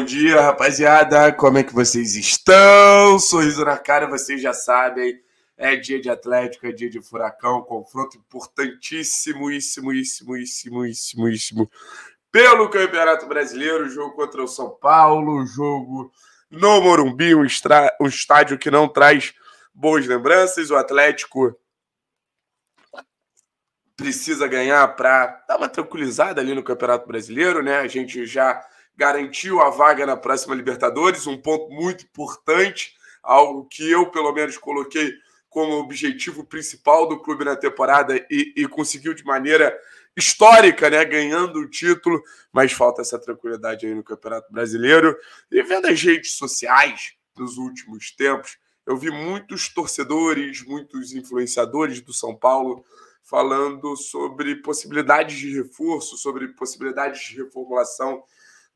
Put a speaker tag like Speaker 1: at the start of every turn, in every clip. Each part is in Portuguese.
Speaker 1: Bom dia, rapaziada. Como é que vocês estão? Sorriso na cara, vocês já sabem. É dia de Atlético, é dia de Furacão. Confronto importantíssimo, íssimo, íssimo, íssimo, íssimo, íssimo. Pelo Campeonato Brasileiro, jogo contra o São Paulo, jogo no Morumbi, um, estra... um estádio que não traz boas lembranças. O Atlético precisa ganhar para dar uma tranquilizada ali no Campeonato Brasileiro, né? A gente já garantiu a vaga na próxima Libertadores, um ponto muito importante, algo que eu, pelo menos, coloquei como objetivo principal do clube na temporada e, e conseguiu de maneira histórica, né? Ganhando o título, mas falta essa tranquilidade aí no Campeonato Brasileiro. E vendo as redes sociais dos últimos tempos, eu vi muitos torcedores, muitos influenciadores do São Paulo falando sobre possibilidades de reforço, sobre possibilidades de reformulação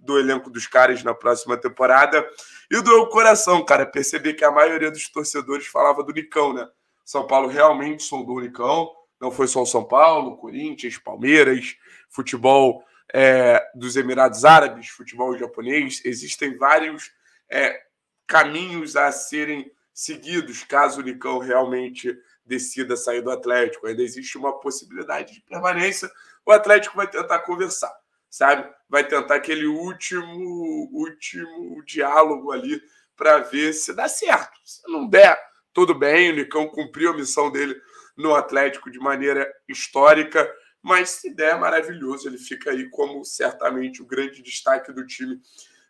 Speaker 1: do elenco dos caras na próxima temporada. E doeu o coração, cara, perceber que a maioria dos torcedores falava do Nicão, né? São Paulo realmente sondou o Nicão, não foi só o São Paulo, Corinthians, Palmeiras, futebol é, dos Emirados Árabes, futebol japonês, existem vários é, caminhos a serem seguidos caso o Nicão realmente decida sair do Atlético. Ainda existe uma possibilidade de permanência, o Atlético vai tentar conversar, sabe? vai tentar aquele último, último diálogo ali para ver se dá certo. Se não der, tudo bem, o Nicão cumpriu a missão dele no Atlético de maneira histórica, mas se der, maravilhoso. Ele fica aí como certamente o grande destaque do time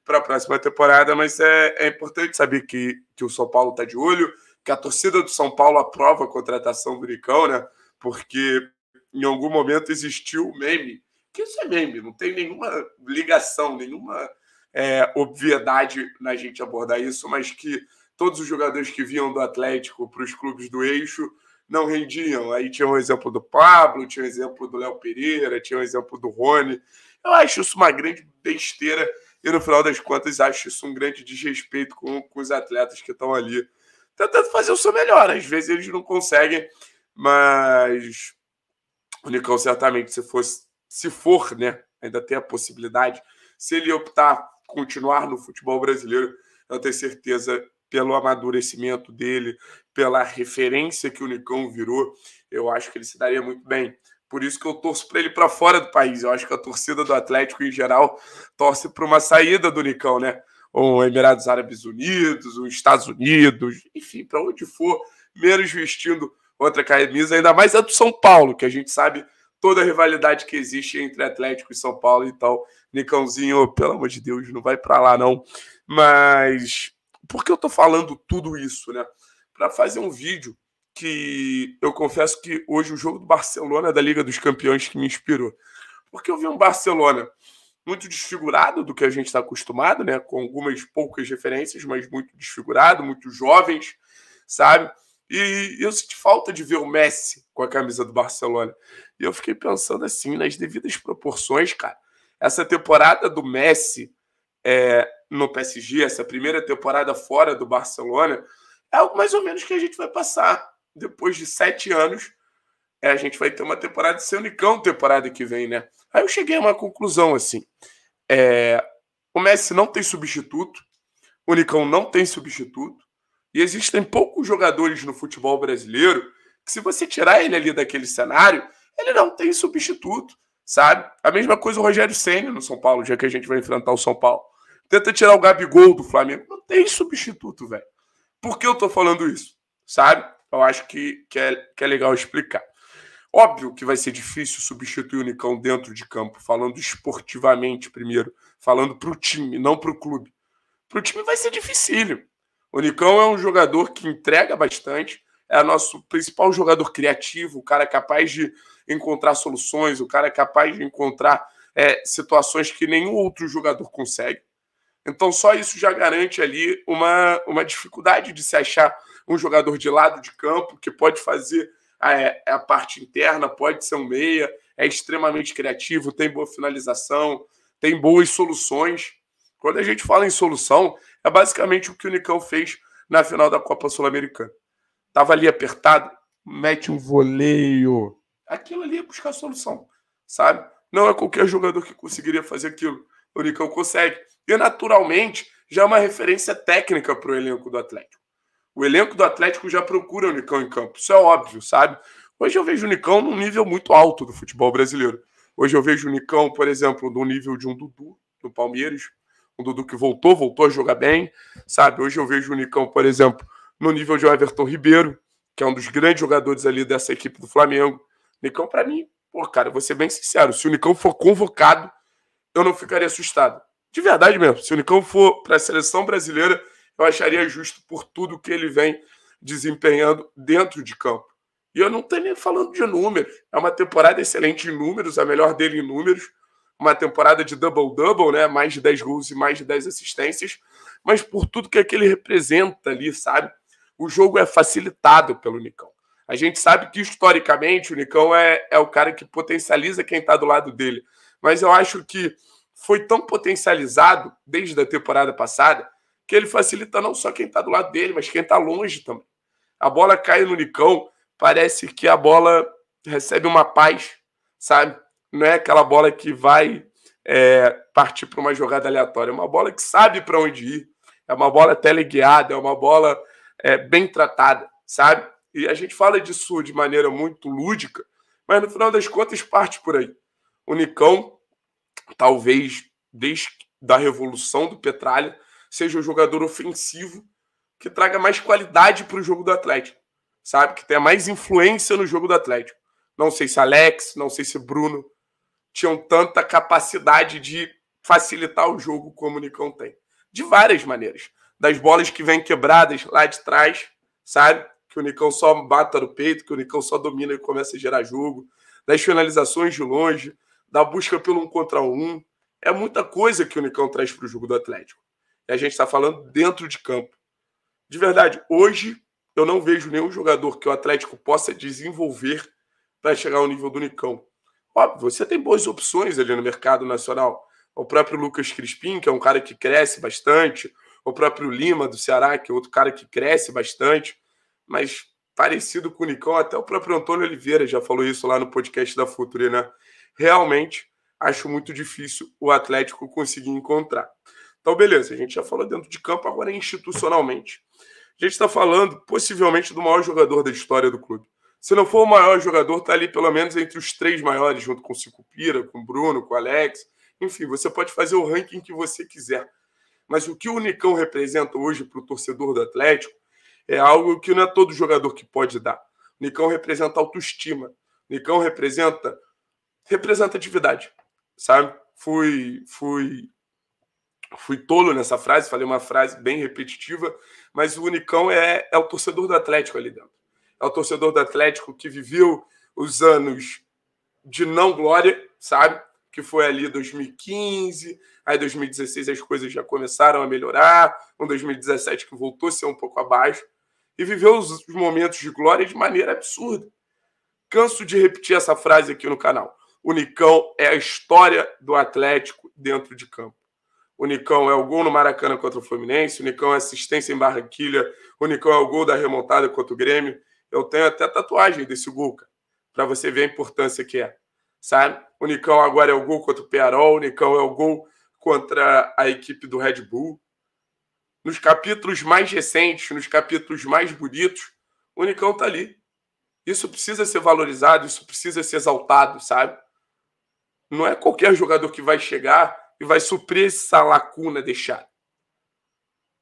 Speaker 1: para a próxima temporada, mas é, é importante saber que, que o São Paulo está de olho, que a torcida do São Paulo aprova a contratação do Nicão, né? Porque em algum momento existiu o meme que isso é meme, não tem nenhuma ligação, nenhuma é, obviedade na gente abordar isso, mas que todos os jogadores que vinham do Atlético para os clubes do eixo não rendiam. Aí tinha o exemplo do Pablo, tinha o exemplo do Léo Pereira, tinha o exemplo do Rony. Eu acho isso uma grande besteira e, no final das contas, acho isso um grande desrespeito com, com os atletas que estão ali tentando fazer o seu melhor. Às vezes eles não conseguem, mas o Nicão certamente, se fosse se for, né? Ainda tem a possibilidade. Se ele optar continuar no futebol brasileiro, eu tenho certeza pelo amadurecimento dele, pela referência que o Nicão virou, eu acho que ele se daria muito bem. Por isso que eu torço para ele para fora do país. Eu acho que a torcida do Atlético, em geral, torce para uma saída do Nicão, né? Ou Emirados Árabes Unidos, os Estados Unidos, enfim, para onde for, menos vestindo outra camisa, ainda mais a do São Paulo, que a gente sabe toda a rivalidade que existe entre Atlético e São Paulo e então, tal. Nicãozinho, pelo amor de Deus, não vai para lá não. Mas por que eu tô falando tudo isso, né? Para fazer um vídeo que eu confesso que hoje o jogo do Barcelona é da Liga dos Campeões que me inspirou. Porque eu vi um Barcelona muito desfigurado do que a gente está acostumado, né? Com algumas poucas referências, mas muito desfigurado, muito jovens, sabe? E eu senti falta de ver o Messi com a camisa do Barcelona. E eu fiquei pensando assim, nas devidas proporções, cara. Essa temporada do Messi é, no PSG, essa primeira temporada fora do Barcelona, é algo mais ou menos que a gente vai passar. Depois de sete anos, é, a gente vai ter uma temporada de Unicão temporada que vem, né? Aí eu cheguei a uma conclusão assim. É, o Messi não tem substituto, o Unicão não tem substituto. E existem poucos jogadores no futebol brasileiro que, se você tirar ele ali daquele cenário, ele não tem substituto, sabe? A mesma coisa o Rogério Senna no São Paulo, já que a gente vai enfrentar o São Paulo. Tenta tirar o Gabigol do Flamengo. Não tem substituto, velho. Por que eu tô falando isso? Sabe? Eu acho que, que, é, que é legal explicar. Óbvio que vai ser difícil substituir o Nicão dentro de campo, falando esportivamente primeiro, falando para o time, não para o clube. Para o time vai ser dificílimo. O Nicão é um jogador que entrega bastante, é nosso principal jogador criativo, o cara é capaz de encontrar soluções, o cara é capaz de encontrar é, situações que nenhum outro jogador consegue. Então só isso já garante ali uma, uma dificuldade de se achar um jogador de lado de campo que pode fazer a, é, a parte interna, pode ser um meia, é extremamente criativo, tem boa finalização, tem boas soluções. Quando a gente fala em solução, é basicamente o que o Nicão fez na final da Copa Sul-Americana. Tava ali apertado, mete um voleio. Aquilo ali é buscar solução, sabe? Não é qualquer jogador que conseguiria fazer aquilo. O Nicão consegue. E naturalmente, já é uma referência técnica para o elenco do Atlético. O elenco do Atlético já procura o Nicão em campo. Isso é óbvio, sabe? Hoje eu vejo o Nicão num nível muito alto do futebol brasileiro. Hoje eu vejo o Nicão, por exemplo, no nível de um Dudu, do Palmeiras, o Dudu que voltou, voltou a jogar bem, sabe? Hoje eu vejo o Nicão, por exemplo, no nível de Everton Ribeiro, que é um dos grandes jogadores ali dessa equipe do Flamengo. Nicão, para mim, pô, cara, vou ser bem sincero, se o Nicão for convocado, eu não ficaria assustado. De verdade mesmo, se o Nicão for para a seleção brasileira, eu acharia justo por tudo que ele vem desempenhando dentro de campo. E eu não estou nem falando de números, é uma temporada excelente em números, a melhor dele em números uma temporada de double-double, né? Mais de 10 gols e mais de 10 assistências, mas por tudo que aquele representa ali, sabe? O jogo é facilitado pelo Nicão. A gente sabe que historicamente o Nicão é, é o cara que potencializa quem está do lado dele, mas eu acho que foi tão potencializado desde a temporada passada que ele facilita não só quem está do lado dele, mas quem está longe também. A bola cai no Nicão, parece que a bola recebe uma paz, sabe? não é aquela bola que vai é, partir para uma jogada aleatória, é uma bola que sabe para onde ir, é uma bola teleguiada, é uma bola é, bem tratada, sabe? E a gente fala disso de maneira muito lúdica, mas no final das contas parte por aí. O Nicão, talvez desde da revolução do Petralha, seja o jogador ofensivo que traga mais qualidade para o jogo do Atlético, sabe? Que tenha mais influência no jogo do Atlético. Não sei se Alex, não sei se Bruno, tinham tanta capacidade de facilitar o jogo como o Nicão tem. De várias maneiras. Das bolas que vêm quebradas lá de trás, sabe? Que o Nicão só bata no peito, que o Nicão só domina e começa a gerar jogo. Das finalizações de longe, da busca pelo um contra um. É muita coisa que o Nicão traz para o jogo do Atlético. E a gente está falando dentro de campo. De verdade, hoje eu não vejo nenhum jogador que o Atlético possa desenvolver para chegar ao nível do Nicão. Óbvio, você tem boas opções ali no mercado nacional. O próprio Lucas Crispim, que é um cara que cresce bastante, o próprio Lima do Ceará, que é outro cara que cresce bastante, mas parecido com o Nicol, até o próprio Antônio Oliveira já falou isso lá no podcast da Futuri, né? Realmente acho muito difícil o Atlético conseguir encontrar. Então, beleza, a gente já falou dentro de campo, agora é institucionalmente. A gente está falando possivelmente do maior jogador da história do clube se não for o maior jogador, tá ali pelo menos entre os três maiores, junto com o Sicupira, com o Bruno, com o Alex. Enfim, você pode fazer o ranking que você quiser. Mas o que o Nicão representa hoje para o torcedor do Atlético é algo que não é todo jogador que pode dar. O Nicão representa autoestima. O Nicão representa representatividade, sabe? Fui, fui, fui tolo nessa frase, falei uma frase bem repetitiva, mas o Unicão é, é o torcedor do Atlético ali dentro ao torcedor do Atlético que viveu os anos de não glória, sabe? Que foi ali 2015, aí 2016 as coisas já começaram a melhorar, um 2017 que voltou a ser um pouco abaixo, e viveu os momentos de glória de maneira absurda. Canso de repetir essa frase aqui no canal. O Nicão é a história do Atlético dentro de campo. O Nicão é o gol no Maracanã contra o Fluminense, o Nicão é assistência em Barranquilha, o Nicão é o gol da remontada contra o Grêmio. Eu tenho até tatuagem desse gol, para você ver a importância que é. Sabe? O Nicão agora é o gol contra o Pearol, o Nicão é o gol contra a equipe do Red Bull. Nos capítulos mais recentes, nos capítulos mais bonitos, o Nicão tá ali. Isso precisa ser valorizado, isso precisa ser exaltado, sabe? Não é qualquer jogador que vai chegar e vai suprir essa lacuna deixada.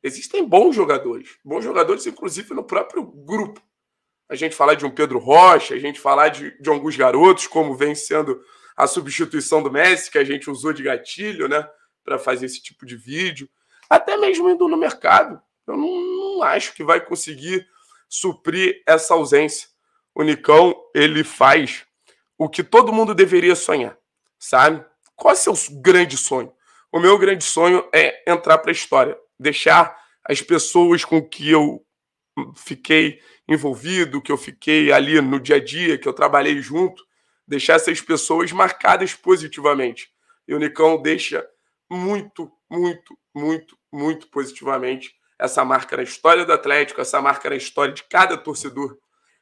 Speaker 1: Existem bons jogadores, bons jogadores, inclusive no próprio grupo a gente falar de um Pedro Rocha, a gente falar de, de alguns garotos, como vem sendo a substituição do Messi, que a gente usou de gatilho, né, para fazer esse tipo de vídeo, até mesmo indo no mercado. Eu não, não acho que vai conseguir suprir essa ausência. O Nicão, ele faz o que todo mundo deveria sonhar, sabe? Qual é o seu grande sonho? O meu grande sonho é entrar para a história, deixar as pessoas com que eu fiquei envolvido, que eu fiquei ali no dia a dia, que eu trabalhei junto, deixar essas pessoas marcadas positivamente. E o Nicão deixa muito, muito, muito, muito positivamente essa marca na história do Atlético, essa marca na história de cada torcedor.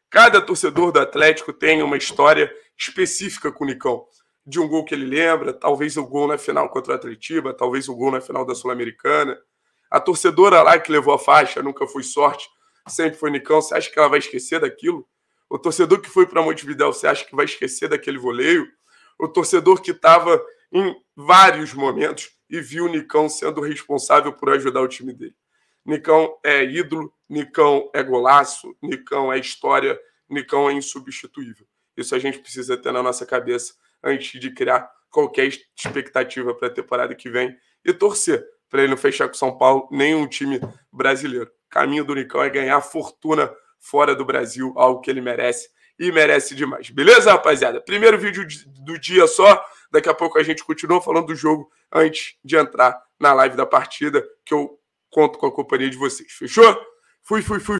Speaker 1: Cada torcedor do Atlético tem uma história específica com o Nicão. De um gol que ele lembra, talvez o gol na final contra o Atletiba, talvez o gol na final da Sul-Americana. A torcedora lá que levou a faixa nunca foi sorte, sempre foi Nicão. Você acha que ela vai esquecer daquilo? O torcedor que foi para Montevidéu, você acha que vai esquecer daquele voleio? O torcedor que estava em vários momentos e viu o Nicão sendo responsável por ajudar o time dele. Nicão é ídolo, Nicão é golaço, Nicão é história, Nicão é insubstituível. Isso a gente precisa ter na nossa cabeça antes de criar qualquer expectativa para a temporada que vem e torcer para ele não fechar com São Paulo, nem um time brasileiro caminho do unicão é ganhar fortuna fora do Brasil, algo que ele merece e merece demais. Beleza, rapaziada? Primeiro vídeo do dia só. Daqui a pouco a gente continua falando do jogo antes de entrar na live da partida, que eu conto com a companhia de vocês. Fechou? Fui, fui, fui.